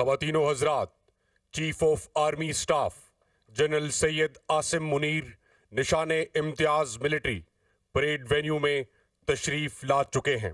खातिनो हजरात chief of army staff general Syed Asim Munir Nishan Imtiaz military parade venue में तशरीफ़ ला चुके हैं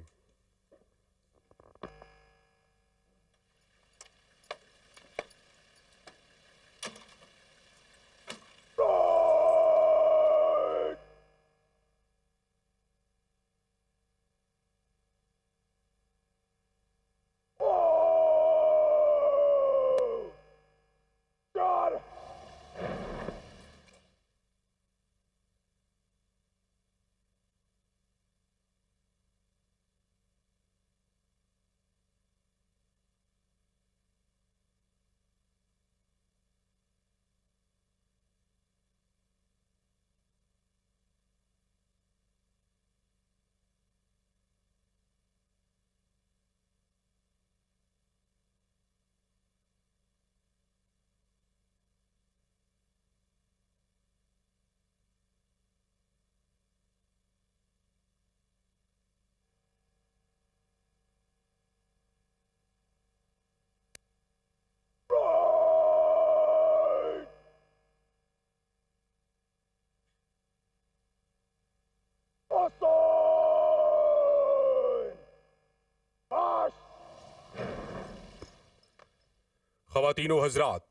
खातिन हजरात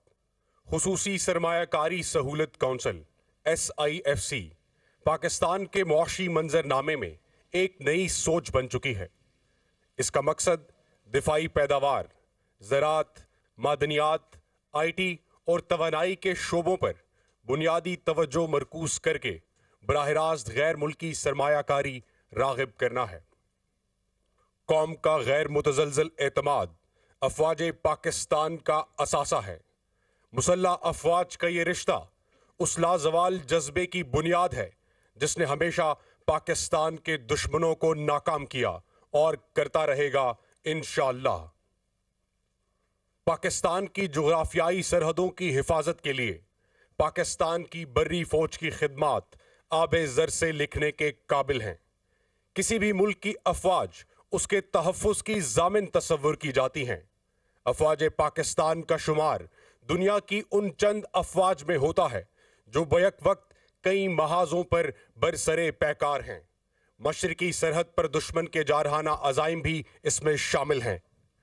खसूसी सरमाकारी सहूलत council S I F C Pakistan के मुशी मंजरनामे में एक नई सोच बन चुकी है इसका मकसद दिफाई पैदावार ज़रात मादनियात आई टी और तोानाई के शोबों पर बुनियादी तोज्जो मरकूज करके बरह रास्त गैर मुल्की सरमाकारी रागब करना है कौम का गैर मुतजलजल अतमाद अफवाज पाकिस्तान का असासा है मुसल्ला अफवाज का ये रिश्ता उस लाजवाल जज्बे की बुनियाद है जिसने हमेशा पाकिस्तान के दुश्मनों को नाकाम किया और करता रहेगा इन पाकिस्तान की जुग्राफियाई सरहदों की हिफाजत के लिए पाकिस्तान की बर्री फौज की खिदमात आब जर से लिखने के काबिल हैं किसी भी मुल्क की अफवाज उसके तहफ़ की जामिन तस्वुर की जाती हैं अफवाज पाकिस्तान का शुमार दुनिया की उन चंद अफवाज में होता है जो बैक वक्त कई महाजों पर बरसरे पैकार हैं मशरकी सरहद पर दुश्मन के जारहाना अजाइम भी इसमें शामिल हैं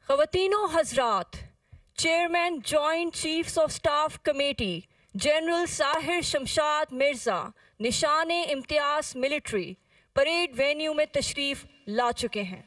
खवतिनों हजरात chairman joint chiefs of staff committee general Sahir Shamshad Mirza Nishan Imtiaz military parade venue में तशरीफ़ ला चुके हैं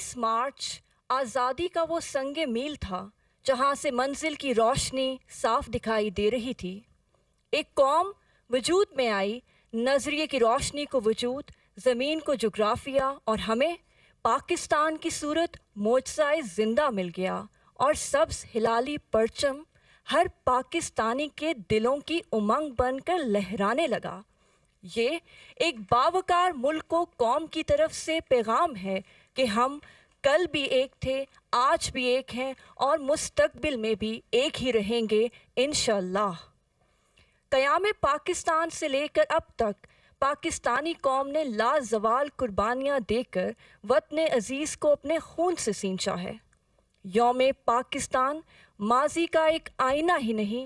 23 मार्च आज़ादी का वो संग मील था जहाँ से मंजिल की रोशनी साफ दिखाई दे रही थी एक कौम वजूद में आई नज़रिए की रोशनी को वजूद ज़मीन को जोग्राफिया और हमें पाकिस्तान की सूरत मोजाए ज़िंदा मिल गया और सब्स हिलाली परचम हर पाकिस्तानी के दिलों की उमंग बनकर लहराने लगा ये एक बावकार मुल्क को कौम की तरफ से पैगाम है कि हम कल भी एक थे आज भी एक हैं और मुस्तबिल में भी एक ही रहेंगे इन क़याम पाकिस्तान से लेकर अब तक पाकिस्तानी कौम ने लाजवाल कुर्बानियाँ देकर वतन अजीज़ को अपने खून से सींचा है योम पाकिस्तान माजी का एक आईना ही नहीं